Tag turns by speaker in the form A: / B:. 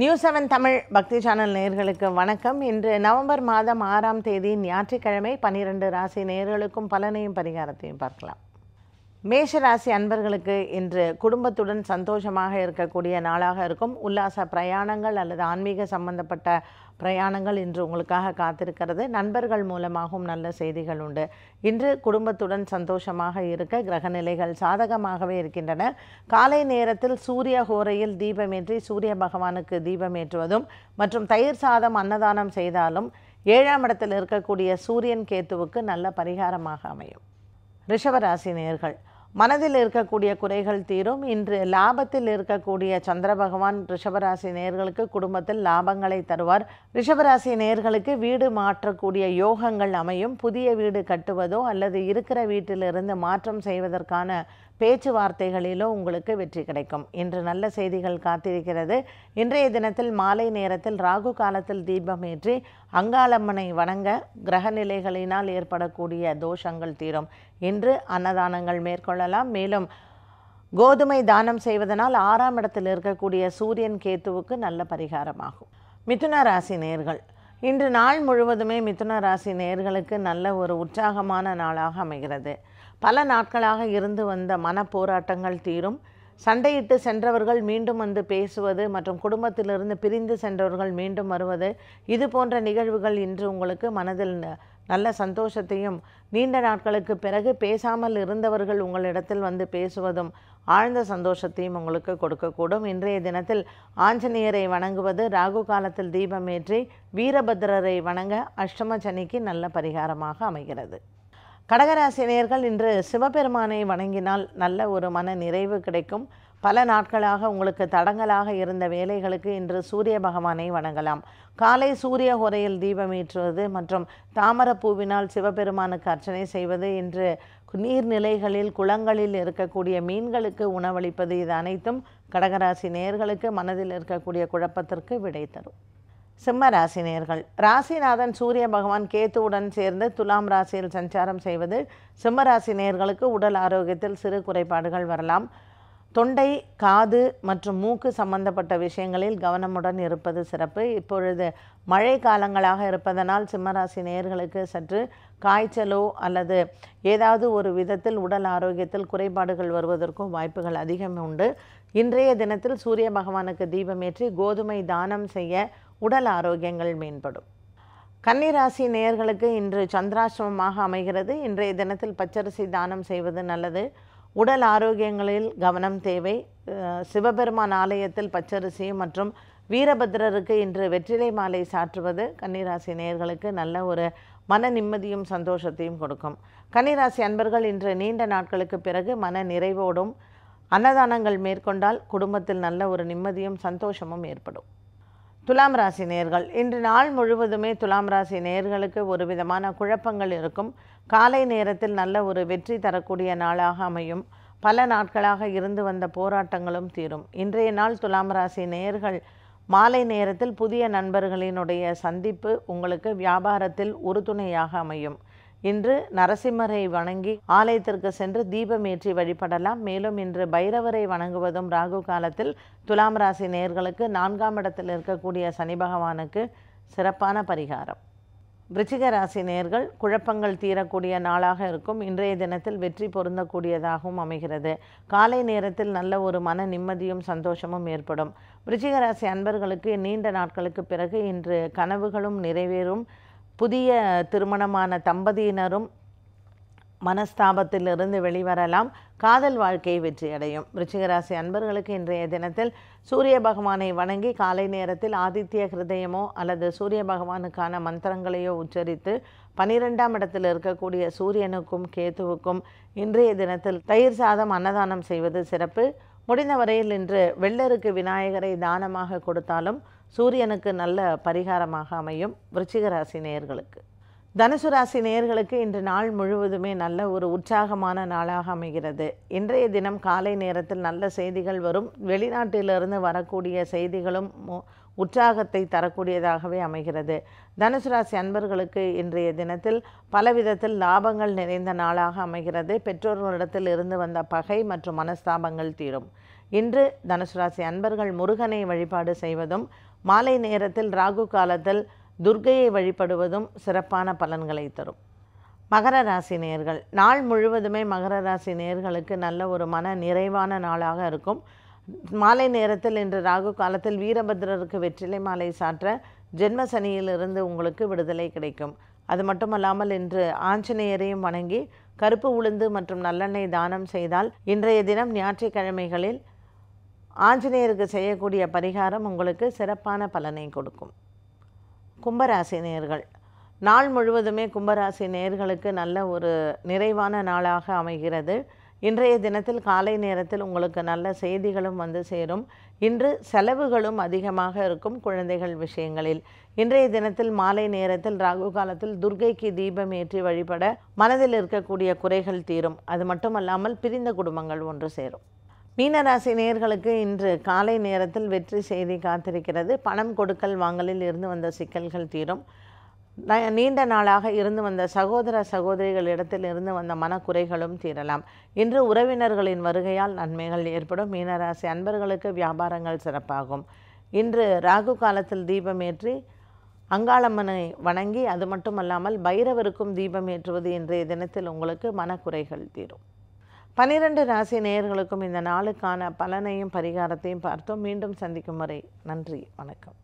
A: news seven Tamil பக்தி channel நேர்களுக்கு வணக்கம் இன்று நவம்பர் மாதம் ஆறாம் தேதி ஞாயிற்றுக்கிழமை பன்னிரண்டு ராசி நேர்களுக்கும் பலனையும் பரிகாரத்தையும் பார்க்கலாம் மேஷராசி அன்பர்களுக்கு இன்று குடும்பத்துடன் சந்தோஷமாக இருக்கக்கூடிய நாளாக இருக்கும் உல்லாச பிரயாணங்கள் அல்லது ஆன்மீக சம்பந்தப்பட்ட பிரயாணங்கள் இன்று உங்களுக்காக காத்திருக்கிறது நண்பர்கள் மூலமாகவும் நல்ல செய்திகள் உண்டு இன்று குடும்பத்துடன் சந்தோஷமாக இருக்க கிரகநிலைகள் சாதகமாகவே இருக்கின்றன காலை நேரத்தில் சூரிய ஹோரையில் தீபமேற்றி சூரிய பகவானுக்கு தீபமேற்றுவதும் மற்றும் தயிர் சாதம் அன்னதானம் செய்தாலும் ஏழாம் இடத்தில் இருக்கக்கூடிய சூரியன் கேத்துவுக்கு நல்ல பரிகாரமாக அமையும் ரிஷவராசி நேர்கள் மனதில் இருக்கக்கூடிய குறைகள் தீரும் இன்று லாபத்தில் இருக்கக்கூடிய சந்திர பகவான் ரிஷபராசி நேர்களுக்கு குடும்பத்தில் லாபங்களை தருவார் ரிஷபராசி நேர்களுக்கு வீடு மாற்றக்கூடிய யோகங்கள் அமையும் புதிய வீடு கட்டுவதோ அல்லது இருக்கிற வீட்டிலிருந்து மாற்றம் செய்வதற்கான பேச்சுவார்த்தைகளிலோ உங்களுக்கு வெற்றி கிடைக்கும் இன்று நல்ல செய்திகள் காத்திருக்கிறது இன்றைய தினத்தில் மாலை நேரத்தில் ராகு காலத்தில் தீபம் ஏற்றி அங்காளம்மனை வணங்க கிரகநிலைகளினால் ஏற்படக்கூடிய தோஷங்கள் தீரும் இன்று அன்னதானங்கள் மேற்கொள்ளலாம் மேலும் கோதுமை தானம் செய்வதனால் ஆறாம் இடத்தில் இருக்கக்கூடிய சூரியன் கேத்துவுக்கு நல்ல பரிகாரமாகும் மிதுன ராசி நேர்கள் இன்று நாள் முழுவதுமே மிதுன ராசி நேர்களுக்கு நல்ல ஒரு உற்சாகமான நாளாக அமைகிறது பல நாட்களாக இருந்து வந்த மன போராட்டங்கள் தீரும் சண்டையிட்டு சென்றவர்கள் மீண்டும் வந்து பேசுவது மற்றும் குடும்பத்திலிருந்து பிரிந்து சென்றவர்கள் மீண்டும் வருவது இது போன்ற நிகழ்வுகள் இன்று உங்களுக்கு மனதில் நல்ல சந்தோஷத்தையும் நீண்ட நாட்களுக்கு பிறகு பேசாமல் இருந்தவர்கள் உங்களிடத்தில் வந்து பேசுவதும் ஆழ்ந்த சந்தோஷத்தையும் உங்களுக்கு கொடுக்கக்கூடும் இன்றைய தினத்தில் ஆஞ்சநேயரை வணங்குவது ராகு காலத்தில் தீபமேற்றி வீரபத்ரரை வணங்க அஷ்டம சனிக்கு நல்ல பரிகாரமாக அமைகிறது கடகராசினியர்கள் இன்று சிவபெருமானை வணங்கினால் நல்ல ஒரு மன நிறைவு கிடைக்கும் பல நாட்களாக உங்களுக்கு தடங்கலாக இருந்த வேலைகளுக்கு இன்று சூரிய பகவானை வணங்கலாம் காலை சூரிய உரையில் தீபமேற்றுவது மற்றும் தாமரப்பூவினால் சிவபெருமானுக்கு அர்ச்சனை செய்வது இன்று நீர்நிலைகளில் குளங்களில் இருக்கக்கூடிய மீன்களுக்கு உணவளிப்பது இது அனைத்தும் கடகராசி நேர்களுக்கு மனதில் இருக்கக்கூடிய குழப்பத்திற்கு விடை தரும் சிம்ம ராசினியர்கள் ராசிநாதன் சூரிய பகவான் கேத்துவுடன் சேர்ந்து துலாம் ராசியில் சஞ்சாரம் செய்வது சிம்ம ராசினியர்களுக்கு உடல் ஆரோக்கியத்தில் சிறு குறைபாடுகள் வரலாம் தொண்டை காது மற்றும் மூக்கு சம்பந்தப்பட்ட விஷயங்களில் கவனமுடன் இருப்பது சிறப்பு இப்பொழுது மழை காலங்களாக இருப்பதனால் சிம்மராசி நேர்களுக்கு சற்று காய்ச்சலோ அல்லது ஏதாவது ஒரு விதத்தில் உடல் ஆரோக்கியத்தில் குறைபாடுகள் வருவதற்கும் வாய்ப்புகள் அதிகம் உண்டு இன்றைய தினத்தில் சூரிய பகவானுக்கு தீபமேற்றி கோதுமை தானம் செய்ய உடல் ஆரோக்கியங்கள் மேம்படும் கன்னிராசி நேயர்களுக்கு இன்று சந்திராசிரமமாக அமைகிறது இன்றைய தினத்தில் பச்சரிசி தானம் செய்வது நல்லது உடல் ஆரோக்கியங்களில் கவனம் தேவை சிவபெருமான் ஆலயத்தில் பச்சரிசி மற்றும் வீரபத்ரருக்கு இன்று வெற்றிலை மாலை சாற்றுவது கன்னிராசி நேயர்களுக்கு நல்ல ஒரு மன நிம்மதியும் சந்தோஷத்தையும் கொடுக்கும் கன்னிராசி அன்பர்கள் இன்று நீண்ட நாட்களுக்கு பிறகு மன நிறைவோடும் அன்னதானங்கள் மேற்கொண்டால் குடும்பத்தில் நல்ல ஒரு நிம்மதியும் சந்தோஷமும் ஏற்படும் துலாம் ராசி நேர்கள் இன்று நாள் முழுவதுமே துலாம் ராசி நேர்களுக்கு ஒரு விதமான குழப்பங்கள் இருக்கும் காலை நேரத்தில் நல்ல ஒரு வெற்றி தரக்கூடிய நாளாக அமையும் பல நாட்களாக இருந்து வந்த போராட்டங்களும் தீரும் இன்றைய நாள் துலாம் ராசி நேர்கள் மாலை நேரத்தில் புதிய நண்பர்களினுடைய சந்திப்பு உங்களுக்கு வியாபாரத்தில் உறுதுணையாக அமையும் இன்று நரசிம்மரை வணங்கி ஆலயத்திற்கு சென்று தீபம் ஏற்றி வழிபடலாம் மேலும் இன்று பைரவரை வணங்குவதும் ராகு காலத்தில் துலாம் ராசி நேர்களுக்கு நான்காம் இடத்தில் இருக்கக்கூடிய சனி பகவானுக்கு சிறப்பான பரிகாரம் விருச்சிக ராசி நேர்கள் குழப்பங்கள் தீரக்கூடிய நாளாக இருக்கும் இன்றைய தினத்தில் வெற்றி பொருந்தக்கூடியதாகவும் அமைகிறது காலை நேரத்தில் நல்ல ஒரு மன நிம்மதியும் சந்தோஷமும் ஏற்படும் விருச்சிக ராசி அன்பர்களுக்கு நீண்ட நாட்களுக்கு பிறகு இன்று கனவுகளும் நிறைவேறும் புதிய திருமணமான தம்பதியினரும் மனஸ்தாபத்திலிருந்து வெளிவரலாம் காதல் வாழ்க்கை வெற்றியடையும் ரிச்சிகராசி அன்பர்களுக்கு இன்றைய தினத்தில் சூரிய பகவானை வணங்கி காலை நேரத்தில் ஆதித்ய ஹிருதயமோ அல்லது சூரிய பகவானுக்கான மந்திரங்களையோ உச்சரித்து பனிரெண்டாம் இடத்தில் இருக்கக்கூடிய சூரியனுக்கும் கேத்துவுக்கும் இன்றைய தினத்தில் தயிர் சாதம் அன்னதானம் செய்வது சிறப்பு முடிந்த வரையில் இன்று வெள்ளருக்கு விநாயகரை தானமாக கொடுத்தாலும் சூரியனுக்கு நல்ல பரிகாரமாக அமையும் விருச்சிக ராசி நேயர்களுக்கு தனுசு ராசி நேயர்களுக்கு இன்று நாள் முழுவதுமே நல்ல ஒரு உற்சாகமான நாளாக அமைகிறது இன்றைய தினம் காலை நேரத்தில் நல்ல செய்திகள் வரும் வெளிநாட்டிலிருந்து வரக்கூடிய செய்திகளும் உற்சாகத்தை தரக்கூடியதாகவே அமைகிறது தனுசு ராசி அன்பர்களுக்கு இன்றைய தினத்தில் பலவிதத்தில் லாபங்கள் நிறைந்த நாளாக அமைகிறது பெற்றோர்களிடத்தில் இருந்து வந்த பகை மற்றும் மனஸ்தாபங்கள் தீரும் இன்று தனுசு ராசி அன்பர்கள் முருகனை வழிபாடு செய்வதும் மாலை நேரத்தில் ராகு காலத்தில் துர்கையை வழிபடுவதும் சிறப்பான பலன்களை தரும் மகர ராசி நேர்கள் நாள் முழுவதுமே மகர ராசி நேர்களுக்கு நல்ல ஒரு மன நிறைவான நாளாக இருக்கும் மாலை நேரத்தில் இன்று ராகு காலத்தில் வீரபத்ரருக்கு வெற்றிலை மாலை சாற்ற ஜென்ம சனியிலிருந்து உங்களுக்கு விடுதலை கிடைக்கும் அது மட்டுமல்லாமல் இன்று ஆஞ்சநேயரையும் வணங்கி கருப்பு உளுந்து மற்றும் நல்லெண்ணெய் தானம் செய்தால் இன்றைய தினம் ஞாயிற்றுக்கிழமைகளில் ஆஞ்சநேயருக்கு செய்யக்கூடிய பரிகாரம் உங்களுக்கு சிறப்பான பலனை கொடுக்கும் கும்பராசி நேர்கள் நாள் முழுவதுமே கும்பராசி நேர்களுக்கு நல்ல ஒரு நிறைவான நாளாக அமைகிறது இன்றைய தினத்தில் காலை நேரத்தில் உங்களுக்கு நல்ல செய்திகளும் வந்து சேரும் இன்று செலவுகளும் அதிகமாக இருக்கும் குழந்தைகள் விஷயங்களில் இன்றைய தினத்தில் மாலை நேரத்தில் ராகு காலத்தில் துர்கைக்கு தீபம் ஏற்றி வழிபட மனதில் இருக்கக்கூடிய குறைகள் தீரும் அது மட்டுமல்லாமல் பிரிந்த குடும்பங்கள் ஒன்று சேரும் மீனராசி நேர்களுக்கு இன்று காலை நேரத்தில் வெற்றி செய்தி காத்திருக்கிறது பணம் கொடுக்கல் வாங்கலில் இருந்து வந்த சிக்கல்கள் தீரும் நீண்ட நாளாக இருந்து வந்த சகோதர சகோதரிகளிடத்தில் இருந்து வந்த மனக்குறைகளும் தீரலாம் இன்று உறவினர்களின் வருகையால் நன்மைகள் ஏற்படும் மீனராசி அன்பர்களுக்கு வியாபாரங்கள் சிறப்பாகும் இன்று ராகு காலத்தில் தீபம் ஏற்றி அங்காளம்மனை வணங்கி அது மட்டுமல்லாமல் பைரவருக்கும் தீபம் ஏற்றுவது இன்றைய தினத்தில் உங்களுக்கு மனக்குறைகள் தீரும் பனிரெண்டு ராசி நேயர்களுக்கும் இந்த நாளுக்கான பலனையும் பரிகாரத்தையும் பார்த்தோம் மீண்டும் சந்திக்கும் வரை நன்றி வணக்கம்